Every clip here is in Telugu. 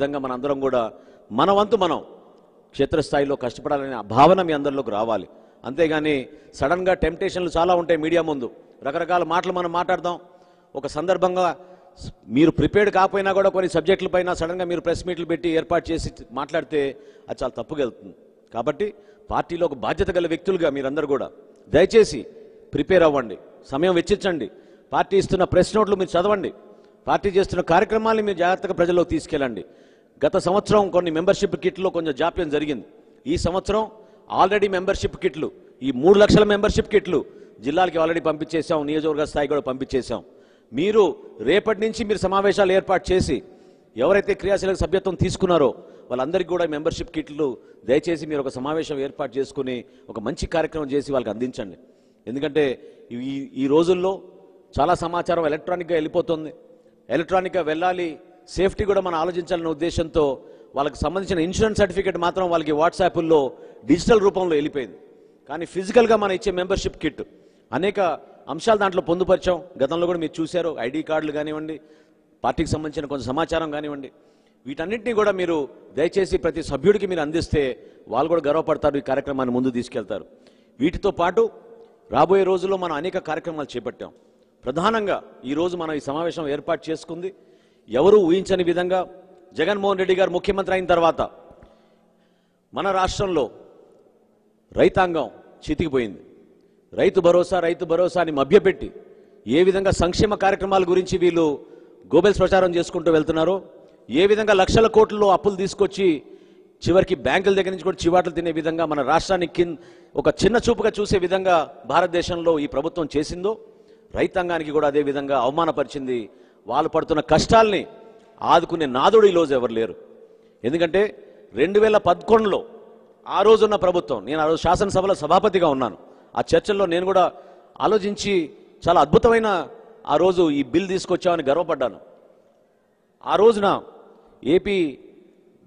విధంగా మనందరం కూడా మన వంతు మనం క్షేత్రస్థాయిలో కష్టపడాలనే భావన మీ అందరిలోకి రావాలి అంతేగాని సడన్గా టెంప్టేషన్లు చాలా ఉంటాయి మీడియా ముందు రకరకాల మాటలు మనం మాట్లాడదాం ఒక సందర్భంగా మీరు ప్రిపేర్డ్ కాకపోయినా కూడా కొన్ని సబ్జెక్టులపైన సడన్గా మీరు ప్రెస్ మీట్లు పెట్టి ఏర్పాటు చేసి మాట్లాడితే అది చాలా తప్పుగా వెళ్తుంది కాబట్టి పార్టీలో ఒక బాధ్యత గల వ్యక్తులుగా మీరందరూ కూడా దయచేసి ప్రిపేర్ అవ్వండి సమయం వెచ్చించండి పార్టీ ఇస్తున్న ప్రెస్ నోట్లు మీరు చదవండి పార్టీ చేస్తున్న కార్యక్రమాలను మీరు జాగ్రత్తగా ప్రజల్లోకి తీసుకెళ్ళండి గత సంవత్సరం కొన్ని మెంబర్షిప్ కిట్లో కొంచెం జాప్యం జరిగింది ఈ సంవత్సరం ఆల్రెడీ మెంబర్షిప్ కిట్లు ఈ మూడు లక్షల మెంబర్షిప్ కిట్లు జిల్లాలకి ఆల్రెడీ పంపించేశాం నియోజకవర్గ స్థాయి కూడా పంపించేశాం మీరు రేపటి నుంచి మీరు సమావేశాలు ఏర్పాటు చేసి ఎవరైతే క్రియాశీలక సభ్యత్వం తీసుకున్నారో వాళ్ళందరికీ కూడా మెంబర్షిప్ కిట్లు దయచేసి మీరు ఒక సమావేశం ఏర్పాటు చేసుకుని ఒక మంచి కార్యక్రమం చేసి వాళ్ళకి అందించండి ఎందుకంటే ఈ ఈ రోజుల్లో చాలా సమాచారం ఎలక్ట్రానిక్గా వెళ్ళిపోతుంది ఎలక్ట్రానిక్గా వెళ్ళాలి సేఫ్టీ కూడా మనం ఆలోచించాలనే ఉద్దేశంతో వాళ్ళకి సంబంధించిన ఇన్సూరెన్స్ సర్టిఫికేట్ మాత్రం వాళ్ళకి వాట్సాప్ల్లో డిజిటల్ రూపంలో వెళ్ళిపోయింది కానీ ఫిజికల్గా మనం ఇచ్చే మెంబర్షిప్ కిట్ అనేక అంశాలు దాంట్లో పొందుపరిచాం గతంలో కూడా మీరు చూశారు ఐడి కార్డులు కానివ్వండి పార్టీకి సంబంధించిన కొంత సమాచారం కానివ్వండి వీటన్నింటినీ కూడా మీరు దయచేసి ప్రతి సభ్యుడికి మీరు అందిస్తే వాళ్ళు కూడా గర్వపడతారు ఈ కార్యక్రమాన్ని ముందు తీసుకెళ్తారు వీటితో పాటు రాబోయే రోజుల్లో మనం అనేక కార్యక్రమాలు చేపట్టాం ప్రధానంగా ఈరోజు మనం ఈ సమావేశం ఏర్పాటు చేసుకుంది ఎవరూ ఊహించని విధంగా జగన్మోహన్ రెడ్డి గారు ముఖ్యమంత్రి అయిన తర్వాత మన రాష్ట్రంలో రైతాంగం చితికిపోయింది రైతు భరోసా రైతు భరోసా అని మభ్యపెట్టి ఏ విధంగా సంక్షేమ కార్యక్రమాల గురించి వీళ్ళు గోబెల్స్ ప్రచారం చేసుకుంటూ వెళ్తున్నారో ఏ విధంగా లక్షల కోట్లలో అప్పులు తీసుకొచ్చి చివరికి బ్యాంకుల దగ్గర నుంచి కూడా చివాట్లు తినే విధంగా మన రాష్ట్రాన్ని కింద ఒక చిన్న చూపుగా చూసే విధంగా భారతదేశంలో ఈ ప్రభుత్వం చేసిందో రైతాంగానికి కూడా అదే విధంగా అవమానపరిచింది వాళ్ళు పడుతున్న కష్టాల్ని ఆదుకునే నాదుడు ఈరోజు ఎవరు లేరు ఎందుకంటే రెండు వేల పదకొండులో ఆ రోజున్న ప్రభుత్వం నేను ఆ రోజు శాసనసభలో సభాపతిగా ఉన్నాను ఆ చర్చల్లో నేను కూడా ఆలోచించి చాలా అద్భుతమైన ఆ రోజు ఈ బిల్ తీసుకొచ్చామని గర్వపడ్డాను ఆ రోజున ఏపీ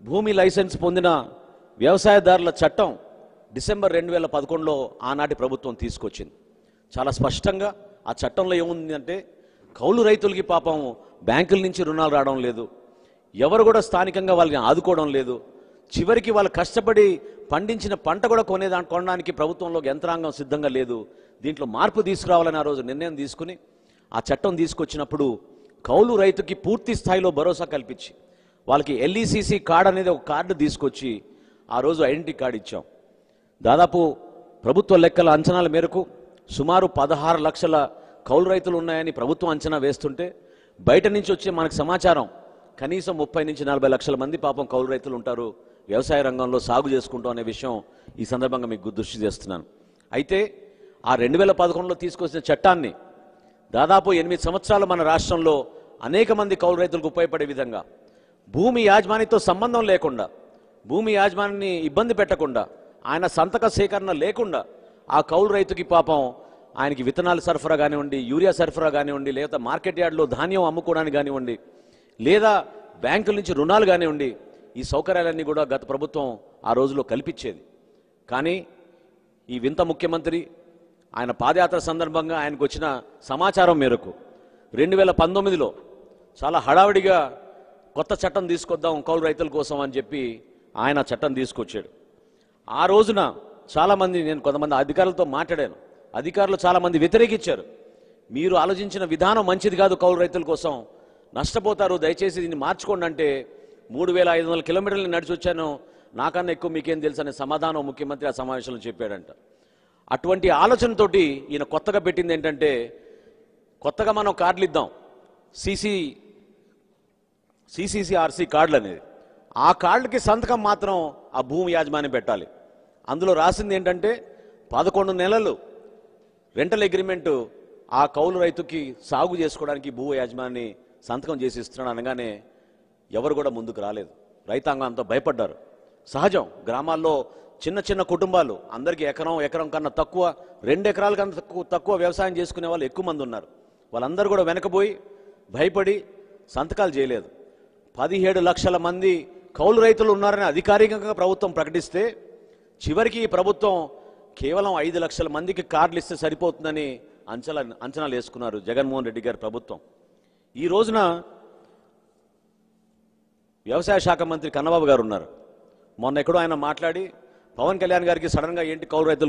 భూమి లైసెన్స్ పొందిన వ్యవసాయదారుల చట్టం డిసెంబర్ రెండు వేల పదకొండులో ఆనాటి ప్రభుత్వం తీసుకొచ్చింది చాలా స్పష్టంగా ఆ చట్టంలో ఏముందంటే కౌలు రైతులకి పాపం బ్యాంకుల నుంచి రుణాలు రావడం లేదు ఎవరు కూడా స్థానికంగా వాళ్ళని ఆదుకోవడం లేదు చివరికి వాళ్ళు కష్టపడి పండించిన పంట కూడా కొనే కొనడానికి ప్రభుత్వంలో యంత్రాంగం సిద్ధంగా లేదు దీంట్లో మార్పు తీసుకురావాలని ఆ రోజు నిర్ణయం తీసుకుని ఆ చట్టం తీసుకొచ్చినప్పుడు కౌలు రైతుకి పూర్తి స్థాయిలో భరోసా కల్పించి వాళ్ళకి ఎల్ఈసిసి కార్డ్ అనేది ఒక కార్డు తీసుకొచ్చి ఆ రోజు ఐడెంటిటీ కార్డు ఇచ్చాం దాదాపు ప్రభుత్వ లెక్కల అంచనాల మేరకు సుమారు పదహారు లక్షల కౌలు రైతులు ఉన్నాయని ప్రభుత్వం అంచనా వేస్తుంటే బయట నుంచి వచ్చే మనకు సమాచారం కనీసం ముప్పై నుంచి నలభై లక్షల మంది పాపం కౌలు రైతులు ఉంటారు వ్యవసాయ రంగంలో సాగు చేసుకుంటాం అనే విషయం ఈ సందర్భంగా మీకు దృష్టి చేస్తున్నాను అయితే ఆ రెండు వేల పదకొండులో తీసుకొచ్చిన చట్టాన్ని దాదాపు ఎనిమిది సంవత్సరాలు మన రాష్ట్రంలో అనేక మంది కౌలు రైతులకు ఉపయోగపడే విధంగా భూమి యాజమానితో సంబంధం లేకుండా భూమి యాజమాన్యాన్ని ఇబ్బంది పెట్టకుండా ఆయన సంతక సేకరణ లేకుండా ఆ కౌలు రైతుకి పాపం ఆయనకి విత్తనాలు సరఫరా కానివ్వండి యూరియా సరఫరా కానివ్వండి లేదా మార్కెట్ యార్డ్లో ధాన్యం అమ్ముకోవడానికి కానివ్వండి లేదా బ్యాంకుల నుంచి రుణాలు కానివ్వండి ఈ సౌకర్యాలన్నీ కూడా గత ప్రభుత్వం ఆ రోజులో కల్పించేది కానీ ఈ వింత ముఖ్యమంత్రి ఆయన పాదయాత్ర సందర్భంగా ఆయనకు వచ్చిన సమాచారం మేరకు రెండు వేల పంతొమ్మిదిలో చాలా హడావిడిగా కొత్త చట్టం తీసుకొద్దాం కౌలు రైతుల కోసం అని చెప్పి ఆయన చట్టం తీసుకొచ్చాడు ఆ రోజున చాలామంది నేను కొంతమంది అధికారులతో మాట్లాడాను అధికారులు చాలామంది వ్యతిరేకించారు మీరు ఆలోచించిన విధానం మంచిది కాదు కౌలు రైతుల కోసం నష్టపోతారు దయచేసి దీన్ని మార్చుకోండి అంటే మూడు వేల ఐదు వందల కిలోమీటర్లు నడిచి వచ్చాను నాకన్నా ఎక్కువ మీకేం తెలుసు అనే సమాధానం ముఖ్యమంత్రి ఆ సమావేశంలో చెప్పాడంట అటువంటి ఆలోచనతోటి ఈయన కొత్తగా పెట్టింది ఏంటంటే కొత్తగా మనం కార్డులు ఇద్దాం సిసి సిసిసిఆర్సి కార్డులు అనేది ఆ కార్డులకి సంతకం మాత్రం ఆ భూమి యాజమాన్యం పెట్టాలి అందులో రాసింది ఏంటంటే పదకొండు నెలలు రెంటల్ అగ్రిమెంటు ఆ కౌలు రైతుకి సాగు చేసుకోవడానికి భూ యాజమాని సంతకం చేసి ఇస్తున్నాడు అనగానే ఎవరు కూడా ముందుకు రాలేదు రైతాంగం అంతా భయపడ్డారు సహజం గ్రామాల్లో చిన్న చిన్న కుటుంబాలు అందరికీ ఎకరం ఎకరం కన్నా తక్కువ రెండు ఎకరాల కన్నా తక్కువ తక్కువ వ్యవసాయం చేసుకునే వాళ్ళు ఎక్కువ మంది ఉన్నారు వాళ్ళందరూ కూడా వెనకపోయి భయపడి సంతకాలు చేయలేదు పదిహేడు లక్షల మంది కౌలు రైతులు ఉన్నారని అధికారికంగా ప్రభుత్వం ప్రకటిస్తే చివరికి ఈ ప్రభుత్వం కేవలం ఐదు లక్షల మందికి కార్లు ఇస్తే సరిపోతుందని అంచనా అంచనాలు వేసుకున్నారు జగన్మోహన్ రెడ్డి గారి ప్రభుత్వం ఈ రోజున వ్యవసాయ శాఖ మంత్రి కన్నబాబు గారు ఉన్నారు మొన్న ఎక్కడో ఆయన మాట్లాడి పవన్ కళ్యాణ్ గారికి సడన్గా ఏంటి కౌలు రైతులు